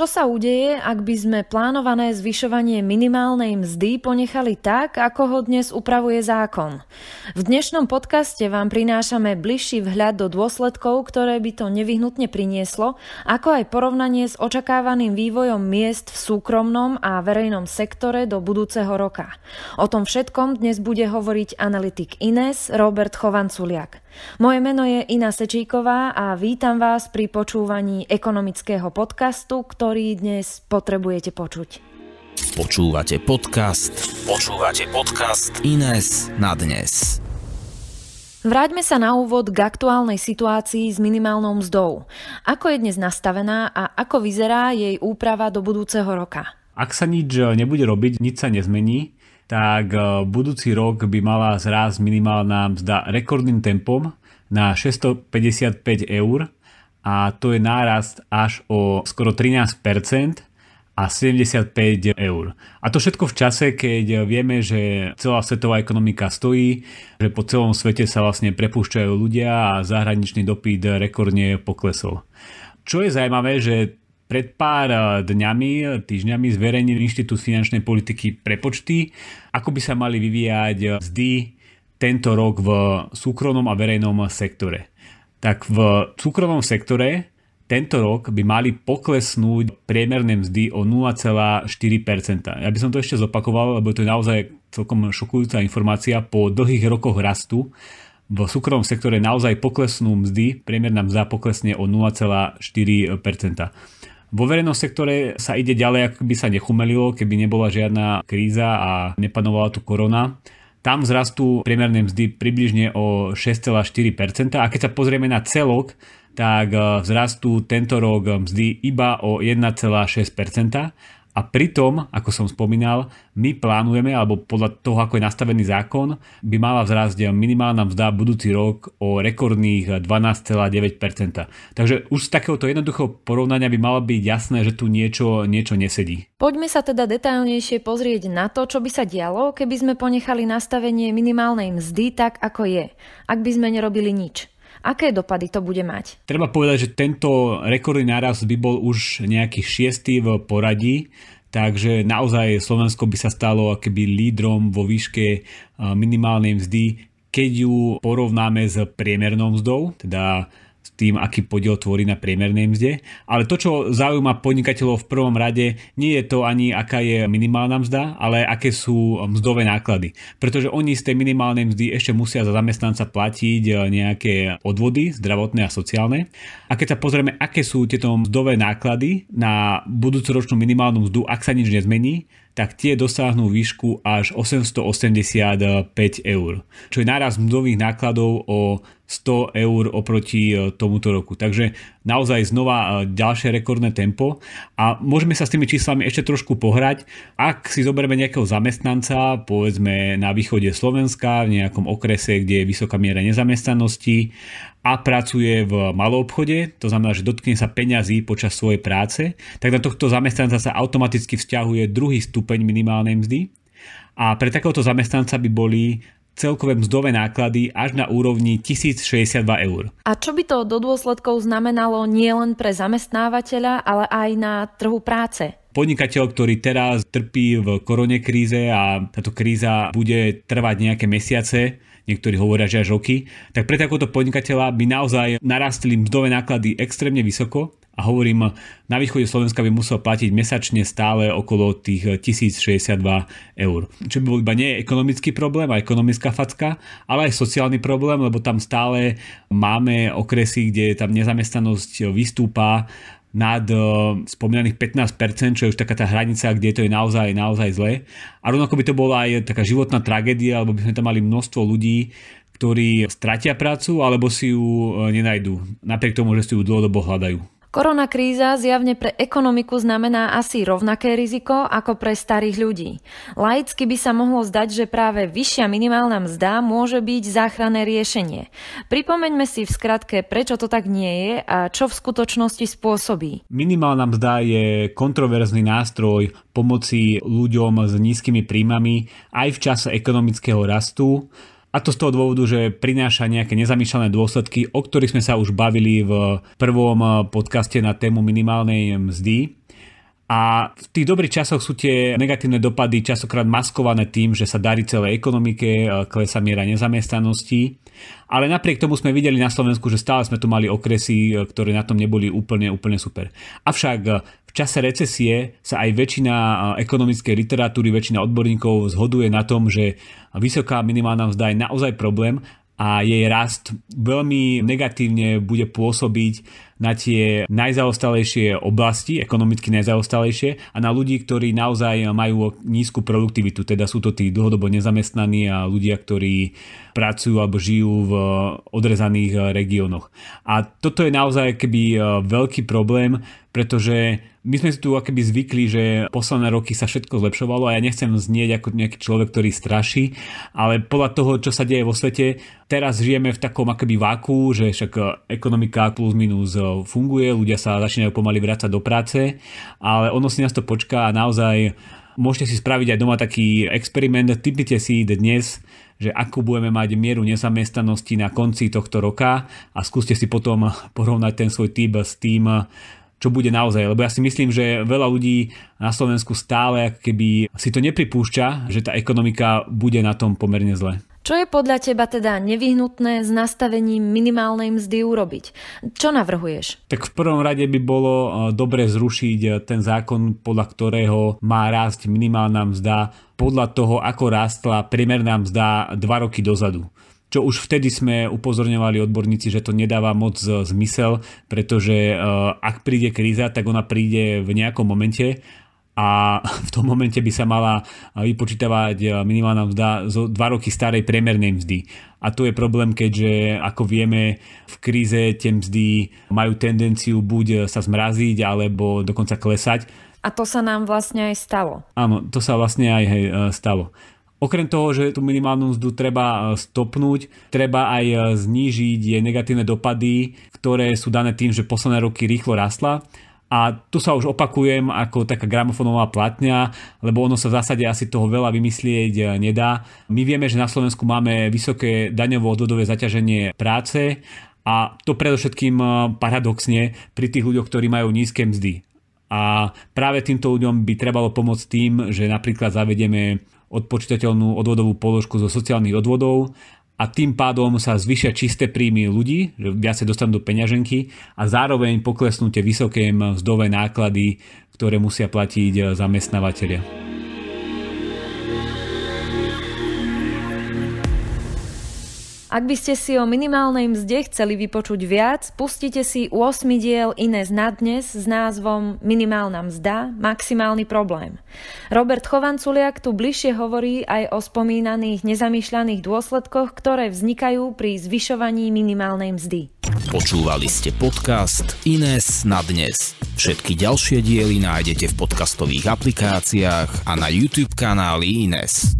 Čo sa udeje, ak by sme plánované zvyšovanie minimálnej mzdy ponechali tak, ako ho dnes upravuje zákon? V dnešnom podcaste vám prinášame bližší vhľad do dôsledkov, ktoré by to nevyhnutne prinieslo, ako aj porovnanie s očakávaným vývojom miest v súkromnom a verejnom sektore do budúceho roka. O tom všetkom dnes bude hovoriť analytik Ines Robert Chovanculiak. Moje meno je Ina Sečíková a vítam vás pri počúvaní ekonomického podcastu, ktorý dnes potrebujete počuť. Počúvate podcast. Počúvate podcast Ines na dnes. Vráťme sa na úvod k aktuálnej situácii s minimálnou mzdou. Ako je dnes nastavená a ako vyzerá jej úprava do budúceho roka? Ak sa nič eh, nebude robiť, nič sa nezmení tak e, budúci rok by mala zrásť minimálna mzda rekordným tempom na 655 eur a to je nárast až o skoro 13% a 75 eur. A to všetko v čase, keď vieme, že celá svetová ekonomika stojí, že po celom svete sa vlastne prepúšťajú ľudia a zahraničný dopyt rekordne poklesol. Čo je zaujímavé, že pred pár eh, dňami, týždňami zverejnil Inštitút finančnej politiky prepočty, ako by sa mali vyvíjať eh, mzdy tento rok v súkromnom a verejnom sektore. Tak v súkromnom sektore tento rok by mali poklesnúť priemerné mzdy o 0,4%. Ja by som to ešte zopakoval, lebo to je naozaj celkom šokujúca informácia. Po dlhých rokoch rastu v súkromnom sektore naozaj poklesnú mzdy, priemerná mzda poklesne o 0,4%. Vo verejnom sektore sa ide ďalej, ako by sa nechumelilo, keby nebola žiadna kríza a nepanovala tu korona. Tam zrastú priemerné mzdy približne o 6,4% a keď sa pozrieme na celok, tak e, vzrastú tento rok mzdy iba o 1,6% a pritom, ako som spomínal, my plánujeme, alebo podľa toho, ako je nastavený zákon, by mala vzrásť minimálna mzda budúci rok o rekordných 12,9%. Takže už z takéhoto jednoduchého porovnania by malo byť jasné, že tu niečo, niečo nesedí. Poďme sa teda detailnejšie pozrieť na to, čo by sa dialo, keby sme ponechali nastavenie minimálnej mzdy tak, ako je, ak by sme nerobili nič. Aké dopady to bude mať? Treba povedať, že tento rekordný náraz by bol už nejaký šiestý v poradí, takže naozaj Slovensko by sa stalo akoby lídrom vo výške e, minimálnej mzdy, keď ju porovnáme s priemernou mzdou, teda tým, aký podiel tvorí na priemernej mzde. Ale to, čo zaujíma podnikateľov v prvom rade, nie je to ani aká je minimálna mzda, ale aké sú mzdové náklady. Pretože oni z tej minimálnej mzdy ešte musia za zamestnanca platiť eh, nejaké odvody, zdravotné a sociálne. A keď sa pozrieme, aké sú tieto mzdové náklady na budúcoročnú minimálnu mzdu, ak sa nič nezmení, tak tie dosáhnú výšku až 885 eur, čo je náraz mzdových nákladov o 100 eur oproti e, tomuto roku. Takže naozaj znova e, ďalšie rekordné tempo a môžeme sa s tými číslami ešte trošku pohrať. Ak si zoberieme nejakého zamestnanca, povedzme na východe Slovenska, v nejakom okrese, kde je vysoká miera nezamestnanosti a pracuje v malom obchode, to znamená, že dotkne sa peňazí počas svojej práce, tak na tohto zamestnanca sa automaticky vzťahuje druhý stupeň minimálnej mzdy a pre takéhoto zamestnanca by boli celkové mzdové náklady až na úrovni 1062 eur. A čo by to do dôsledkov znamenalo nielen pre zamestnávateľa, ale aj na trhu práce? podnikateľ, ktorý teraz trpí v korone kríze a táto kríza bude trvať nejaké mesiace, niektorí hovoria, že až roky, tak pre takéhoto podnikateľa by naozaj narastli mzdové náklady extrémne vysoko a hovorím, na východe Slovenska by musel platiť mesačne stále okolo tých 1062 eur. Čo by bol iba nie ekonomický problém a ekonomická facka, ale aj sociálny problém, lebo tam stále máme okresy, kde tam nezamestnanosť vystúpa nad uh, spomínaných 15%, čo je už taká tá hranica, kde to je naozaj, naozaj zle. A rovnako by to bola aj taká životná tragédia, alebo by sme tam mali množstvo ľudí, ktorí stratia prácu alebo si ju eh, nenajdu, napriek tomu, že si ju dlhodobo hľadajú. Korona kríza zjavne pre ekonomiku znamená asi rovnaké riziko ako pre starých ľudí. Laicky by sa mohlo zdať, že práve vyššia minimálna mzda môže byť záchranné riešenie. Pripomeňme si v skratke, prečo to tak nie je a čo v skutočnosti spôsobí. Minimálna mzda je kontroverzný nástroj pomoci ľuďom s nízkymi príjmami aj v čase ekonomického rastu a to z toho dôvodu, že prináša nejaké nezamýšľané dôsledky, o ktorých sme sa už bavili v prvom eh, podcaste na tému minimálnej eh, mzdy. A v tých dobrých časoch sú tie negatívne dopady časokrát maskované tým, že sa darí celej ekonomike, eh, klesa miera nezamestnanosti. Ale napriek tomu sme videli na Slovensku, že stále sme tu mali okresy, ktoré na tom neboli úplne, úplne super. Avšak v čase recesie sa aj väčšina ekonomickej literatúry, väčšina odborníkov zhoduje na tom, že vysoká minimálna mzda je naozaj problém a jej rast veľmi negatívne bude pôsobiť na tie najzaostalejšie oblasti, ekonomicky najzaostalejšie a na ľudí, ktorí naozaj majú nízku produktivitu, teda sú to tí dlhodobo nezamestnaní a ľudia, ktorí pracujú alebo žijú v odrezaných eh, regiónoch. A toto je naozaj keby eh, veľký problém, pretože my sme si tu akoby zvykli, že posledné roky sa všetko zlepšovalo a ja nechcem znieť ako nejaký človek, ktorý straší, ale podľa toho, čo sa deje vo svete, teraz žijeme v takom akoby váku, že však eh, ekonomika plus minus funguje, ľudia sa začínajú pomaly vrácať do práce, ale ono si nás to počká a naozaj môžete si spraviť aj doma taký experiment, typnite si dnes, že akú budeme mať mieru nezamestnanosti na konci tohto roka a skúste si potom porovnať ten svoj typ s tým, čo bude naozaj. Lebo ja si myslím, že veľa ľudí na Slovensku stále keby si to nepripúšťa, že tá ekonomika bude na tom pomerne zle. Čo je podľa teba teda nevyhnutné s nastavením minimálnej mzdy urobiť? Čo navrhuješ? Tak v prvom rade by bolo e, dobre zrušiť e, ten zákon, podľa ktorého má rásť minimálna mzda podľa toho, ako rástla priemerná mzda 2 roky dozadu čo už vtedy sme upozorňovali odborníci, že to nedáva moc e, zmysel, pretože ak príde kríza, tak ona príde v nejakom momente a v tom momente by sa mala vypočítavať e, minimálna mzda zo 2 roky starej priemernej mzdy. A tu je problém, keďže ako vieme v kríze tie mzdy majú tendenciu buď e, sa zmraziť alebo dokonca klesať. A to sa nám vlastne aj stalo. Áno, to sa vlastne aj hej, e, stalo. Okrem toho, že tú minimálnu mzdu treba stopnúť, treba aj znížiť jej negatívne dopady, ktoré sú dané tým, že posledné roky rýchlo rastla a tu sa už opakujem ako taká gramofonová platňa, lebo ono sa v zásade asi toho veľa vymyslieť eh, nedá. My vieme, že na Slovensku máme vysoké daňovo-odvodové zaťaženie práce a to predovšetkým eh, paradoxne pri tých ľuďoch, ktorí majú nízke mzdy. A práve týmto ľuďom by trebalo pomôcť tým, že napríklad zavedieme odpočítateľnú odvodovú položku zo sociálnych odvodov a tým pádom sa zvyšia čisté príjmy ľudí, že viacej dostanú do peňaženky a zároveň poklesnú tie vysoké mzdové náklady, ktoré musia platiť zamestnávateľia. Ak by ste si o minimálnej mzde chceli vypočuť viac, pustite si 8 diel Ines na dnes s názvom Minimálna mzda – maximálny problém. Robert Chovanculiak tu bližšie hovorí aj o spomínaných nezamýšľaných dôsledkoch, ktoré vznikajú pri zvyšovaní minimálnej mzdy. Počúvali ste podcast Ines na dnes. Všetky ďalšie diely nájdete v podcastových aplikáciách a na YouTube kanáli Ines.